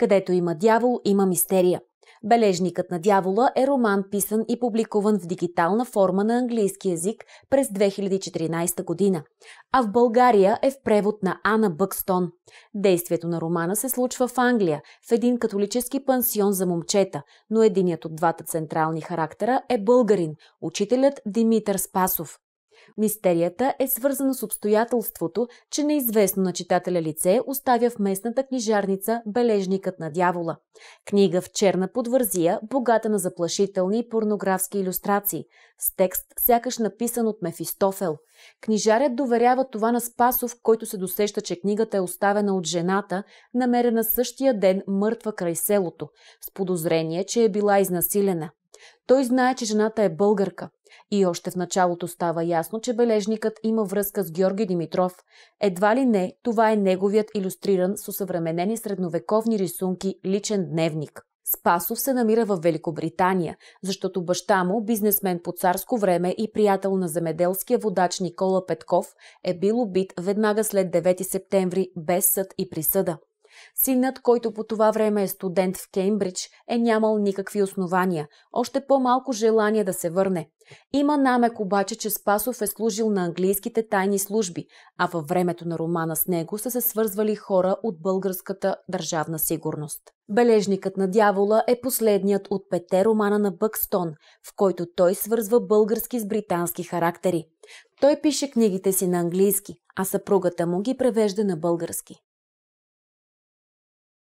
Където има дявол, има мистерия. Бележникът на дявола е роман, писан и публикуван в дигитална форма на английски язик през 2014 година, а в България е в превод на Ана Бъкстон. Действието на романа се случва в Англия, в един католически пансион за момчета, но единият от двата централни характера е българин, учителят Димитър Спасов. Мистерията е свързана с обстоятелството, че неизвестно на читателя лице оставя в местната книжарница Бележникът на дявола. Книга в черна подвързия, богата на заплашителни и порнографски иллюстрации, с текст сякаш написан от Мефистофел. Книжарят доверява това на Спасов, който се досеща, че книгата е оставена от жената, намерена същия ден мъртва край селото, с подозрение, че е била изнасилена. Той знае, че жената е българка. И още в началото става ясно, че бележникът има връзка с Георги Димитров. Едва ли не, това е неговият иллюстриран с усъвременени средновековни рисунки личен дневник. Спасов се намира в Великобритания, защото баща му, бизнесмен по царско време и приятел на земеделския водач Никола Петков, е бил убит веднага след 9 септември без съд и присъда. Синът, който по това време е студент в Кеймбридж, е нямал никакви основания, още по-малко желание да се върне. Има намек обаче, че Спасов е служил на английските тайни служби, а във времето на романа с него са се свързвали хора от българската държавна сигурност. Бележникът на дявола е последният от пете романа на Бъкстон, в който той свързва български с британски характери. Той пише книгите си на английски, а съпругата му ги превежда на български.